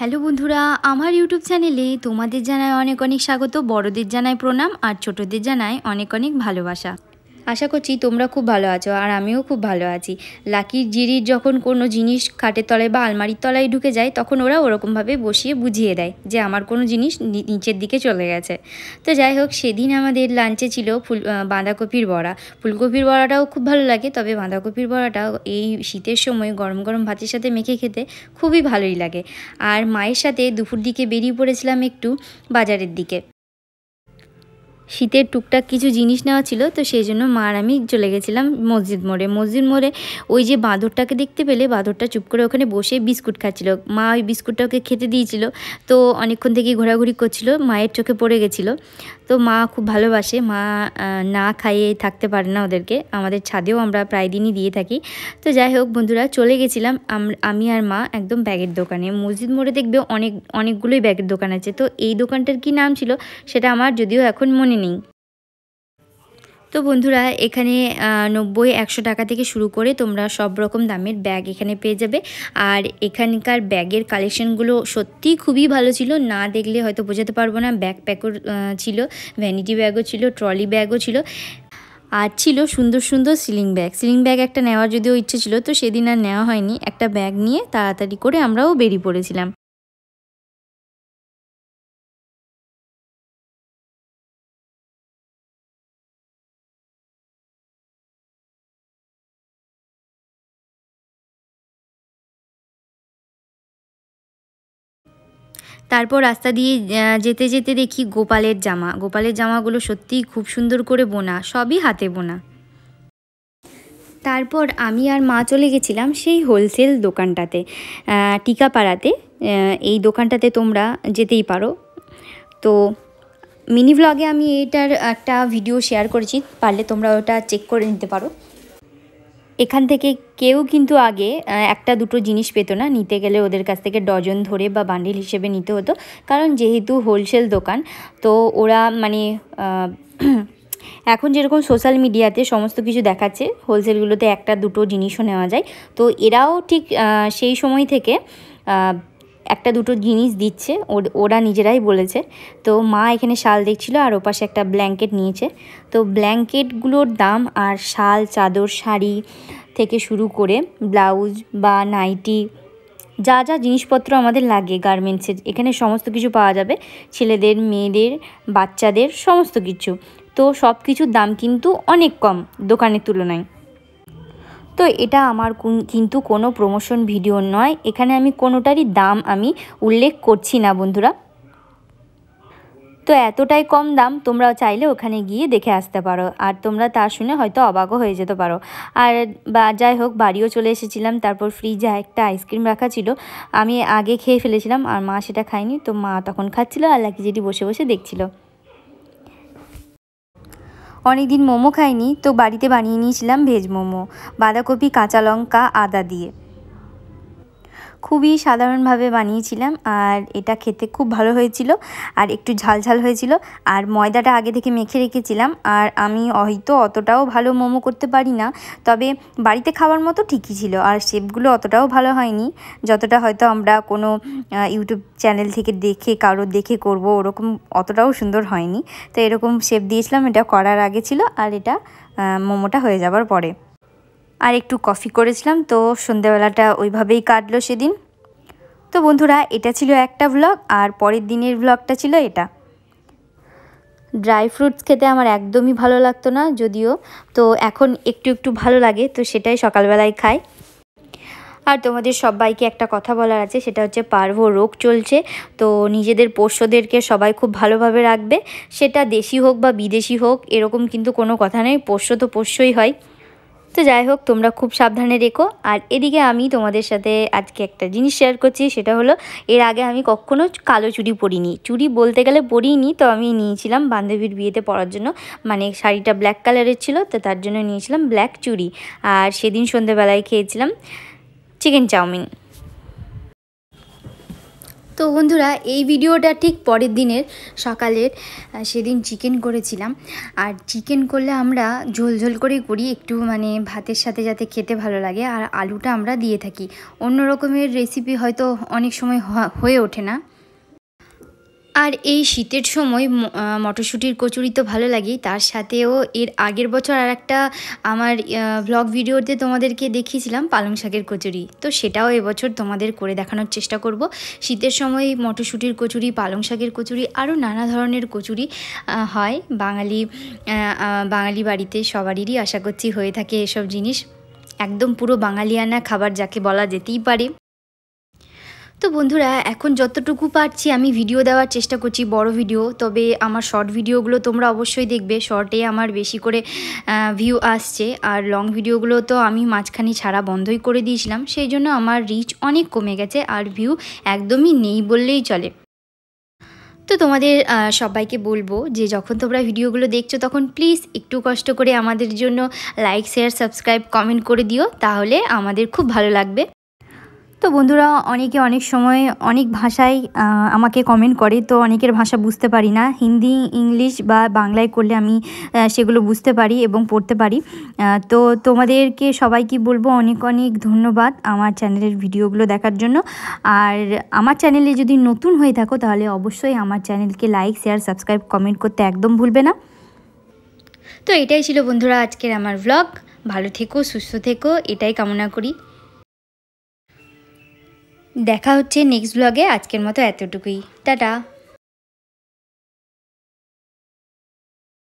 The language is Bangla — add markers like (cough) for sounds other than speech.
হ্যালো বন্ধুরা আমার ইউটিউব চ্যানেলে তোমাদের জানায় অনেক অনেক স্বাগত বড়দের জানায় প্রণাম আর ছোটদের জানায় অনেক অনেক ভালোবাসা আশা করছি তোমরা খুব ভালো আছো আর আমিও খুব ভালো আছি লাকির জিরির যখন কোনো জিনিস খাটের তলায় বা আলমারির তলায় ঢুকে যায় তখন ওরা ওরকমভাবে বসিয়ে বুঝিয়ে দেয় যে আমার কোনো জিনিস নিচের দিকে চলে গেছে তো যাই হোক সেদিন আমাদের লাঞ্চে ছিল ফুল বাঁধাকপির বড়া ফুলকপির বড়াটাও খুব ভালো লাগে তবে বাঁধাকপির বড়াটা এই শীতের সময় গরম গরম ভাতের সাথে মেখে খেতে খুবই ভালোই লাগে আর মায়ের সাথে দুপুর দিকে বেরিয়ে পড়েছিলাম একটু বাজারের দিকে শীতের টুকটাক কিছু জিনিস নেওয়া ছিল তো সেই জন্য মা আর আমি চলে গেছিলাম মসজিদ মোড়ে মসজিদ মোড়ে ওই যে বাঁদরটাকে দেখতে পেলে বাঁদরটা চুপ করে ওখানে বসে বিস্কুট খাচ্ছিল মা ওই বিস্কুটটা ওকে খেতে দিয়েছিল তো অনেকক্ষণ থেকেই ঘোরাঘুরি করছিল মায়ের চোখে পড়ে গেছিল তো মা খুব ভালোবাসে মা না খাইয়ে থাকতে পারে না ওদেরকে আমাদের ছাদেও আমরা প্রায় দিনই দিয়ে থাকি তো যাই হোক বন্ধুরা চলে গেছিলাম আমি আর মা একদম ব্যাগের দোকানে মসজিদ মোড়ে দেখবে অনেক অনেকগুলোই ব্যাগের দোকান আছে তো এই দোকানটার কি নাম ছিল সেটা আমার যদিও এখন মনে নেই তো বন্ধুরা এখানে নব্বই একশো টাকা থেকে শুরু করে তোমরা সব রকম দামের ব্যাগ এখানে পেয়ে যাবে আর এখানকার ব্যাগের কালেকশনগুলো সত্যিই খুবই ভালো ছিল না দেখলে হয়তো বোঝাতে পারবো না ব্যাগ প্যাকও ছিল ভ্যানিটি ব্যাগও ছিল ট্রলি ব্যাগও ছিল আর ছিল সুন্দর সুন্দর সিলিং ব্যাগ সিলিং ব্যাগ একটা নেওয়ার যদিও ইচ্ছে ছিল তো সেদিন আর নেওয়া হয়নি একটা ব্যাগ নিয়ে তাড়াতাড়ি করে আমরাও বেরিয়ে পড়েছিলাম তারপর রাস্তা দিয়ে যেতে যেতে দেখি গোপালের জামা গোপালের জামাগুলো সত্যিই খুব সুন্দর করে বোনা সবই হাতে বোনা তারপর আমি আর মা চলে গেছিলাম সেই হোলসেল দোকানটাতে টিকাপাড়াতে এই দোকানটাতে তোমরা যেতেই পারো তো মিনি ব্লগে আমি এটার একটা ভিডিও শেয়ার করেছি পারলে তোমরা ওটা চেক করে নিতে পারো এখান থেকে কেউ কিন্তু আগে একটা দুটো জিনিস পেতো না নিতে গেলে ওদের কাছ থেকে ডজন ধরে বা বান্ডিল হিসেবে নিতে হতো কারণ যেহেতু হোলসেল দোকান তো ওরা মানে (clears throat) এখন যেরকম সোশ্যাল মিডিয়াতে সমস্ত কিছু দেখাচ্ছে হোলসেলগুলোতে একটা দুটো জিনিসও নেওয়া যায় তো এরাও ঠিক সেই সময় থেকে একটা দুটো জিনিস দিচ্ছে ওরা নিজেরাই বলেছে তো মা এখানে শাল দেখছিল আর ওপাশে একটা ব্ল্যাঙ্কেট নিয়েছে তো ব্ল্যাঙ্কেটগুলোর দাম আর শাল চাদর শাড়ি থেকে শুরু করে ব্লাউজ বা নাইটি যা যা জিনিসপত্র আমাদের লাগে গার্মেন্টসের এখানে সমস্ত কিছু পাওয়া যাবে ছেলেদের মেয়েদের বাচ্চাদের সমস্ত কিছু তো সব কিছুর দাম কিন্তু অনেক কম দোকানের তুলনায় তো এটা আমার কিন্তু কোনো প্রমোশন ভিডিও নয় এখানে আমি কোনোটারই দাম আমি উল্লেখ করছি না বন্ধুরা তো এতটাই কম দাম তোমরা চাইলে ওখানে গিয়ে দেখে আসতে পারো আর তোমরা তা শুনে হয়তো অবাকও হয়ে যেতে পারো আর বা যাই হোক বাড়িও চলে এসেছিলাম তারপর ফ্রিজে একটা আইসক্রিম রাখা ছিল আমি আগে খেয়ে ফেলেছিলাম আর মা সেটা খায়নি তো মা তখন খাচ্ছিল আর লাকি যেটি বসে বসে দেখছিলো অনেকদিন দিন মোমো খাইনি তো বাড়িতে বানিয়ে নিয়েছিলাম ভেজ মোমো বাঁধাকপি কাঁচা লঙ্কা আদা দিয়ে খুবই সাধারণভাবে বানিয়েছিলাম আর এটা খেতে খুব ভালো হয়েছিল আর একটু ঝালঝাল হয়েছিল আর ময়দাটা আগে থেকে মেখে রেখেছিলাম আর আমি হয়তো অতটাও ভালো মোমো করতে পারি না তবে বাড়িতে খাওয়ার মতো ঠিকই ছিল আর শেপগুলো অতটাও ভালো হয়নি যতটা হয়তো আমরা কোনো ইউটিউব চ্যানেল থেকে দেখে কারো দেখে করব ওরকম অতটাও সুন্দর হয়নি তো এরকম শেপ দিয়েছিলাম এটা করার আগে ছিল আর এটা মোমোটা হয়ে যাবার পরে আর একটু কফি করেছিলাম তো সন্ধ্যাবেলাটা ওইভাবেই কাটলো সেদিন তো বন্ধুরা এটা ছিল একটা ব্লগ আর পরের দিনের ব্লগটা ছিল এটা ড্রাই ফ্রুটস খেতে আমার একদমই ভালো লাগতো না যদিও তো এখন একটু একটু ভালো লাগে তো সেটাই সকালবেলায় খাই আর তোমাদের সবাইকে একটা কথা বলার আছে সেটা হচ্ছে পার্ভ রোগ চলছে তো নিজেদের পোষ্যদেরকে সবাই খুব ভালোভাবে রাখবে সেটা দেশি হোক বা বিদেশি হোক এরকম কিন্তু কোনো কথা নেই পোষ্য তো পোষ্যই হয় তো যাই হোক তোমরা খুব সাবধানে রেখো আর এদিকে আমি তোমাদের সাথে আজকে একটা জিনিস শেয়ার করছি সেটা হলো এর আগে আমি কখনও কালো চুড়ি পরিনি চুড়ি বলতে গেলে পরিনি তো আমি নিয়েছিলাম বান্ধবীর বিয়েতে পরার জন্য মানে শাড়িটা ব্ল্যাক কালারের ছিল তো তার জন্য নিয়েছিলাম ব্ল্যাক চুড়ি আর সেদিন সন্ধেবেলায় খেয়েছিলাম চিকেন চাউমিন তো বন্ধুরা এই ভিডিওটা ঠিক পরের দিনের সকালের সেদিন চিকেন করেছিলাম আর চিকেন করলে আমরা ঝোল ঝোল করে করি একটু মানে ভাতের সাথে যাতে খেতে ভালো লাগে আর আলুটা আমরা দিয়ে থাকি অন্য রকমের রেসিপি হয়তো অনেক সময় হয়ে ওঠে না আর এই শীতের সময় মটরশুঁটির কচুরি তো ভালো লাগে তার সাথেও এর আগের বছর আর একটা আমার ব্লগ ভিডিওতে তোমাদেরকে দেখিয়েছিলাম পালং শাকের কচুরি তো সেটাও এবছর তোমাদের করে দেখানোর চেষ্টা করব শীতের সময় মটরশুঁটির কচুরি পালং শাকের কচুরি আরও নানা ধরনের কচুরি হয় বাঙালি বাঙালি বাড়িতে সবারই আশা করছি হয়ে থাকে এসব জিনিস একদম পুরো বাঙালিয়ানা খাবার যাকে বলা যেতেই পারে তো বন্ধুরা এখন যতটুকু পারছি আমি ভিডিও দেওয়ার চেষ্টা করছি বড় ভিডিও তবে আমার শর্ট ভিডিওগুলো তোমরা অবশ্যই দেখবে শর্টে আমার বেশি করে ভিউ আসছে আর লং ভিডিওগুলো তো আমি মাঝখানে ছাড়া বন্ধই করে দিয়েছিলাম সেই জন্য আমার রিচ অনেক কমে গেছে আর ভিউ একদমই নেই বললেই চলে তো তোমাদের সবাইকে বলবো যে যখন তোমরা ভিডিওগুলো দেখছো তখন প্লিজ একটু কষ্ট করে আমাদের জন্য লাইক শেয়ার সাবস্ক্রাইব কমেন্ট করে দিও তাহলে আমাদের খুব ভালো লাগবে তো বন্ধুরা অনেকে অনেক সময় অনেক ভাষায় আমাকে কমেন্ট করে তো অনেকের ভাষা বুঝতে পারি না হিন্দি ইংলিশ বা বাংলায় করলে আমি সেগুলো বুঝতে পারি এবং পড়তে পারি তো তোমাদেরকে সবাইকে বলবো অনেক অনেক ধন্যবাদ আমার চ্যানেলের ভিডিওগুলো দেখার জন্য আর আমার চ্যানেলে যদি নতুন হয়ে থাকো তাহলে অবশ্যই আমার চ্যানেলকে লাইক শেয়ার সাবস্ক্রাইব কমেন্ট করতে একদম ভুলবে না তো এটাই ছিল বন্ধুরা আজকের আমার ব্লগ ভালো থেকো সুস্থ থেকো এটাই কামনা করি দেখা হচ্ছে নেক্সট ব্লগে আজকের মতো এতটুকুই টাটা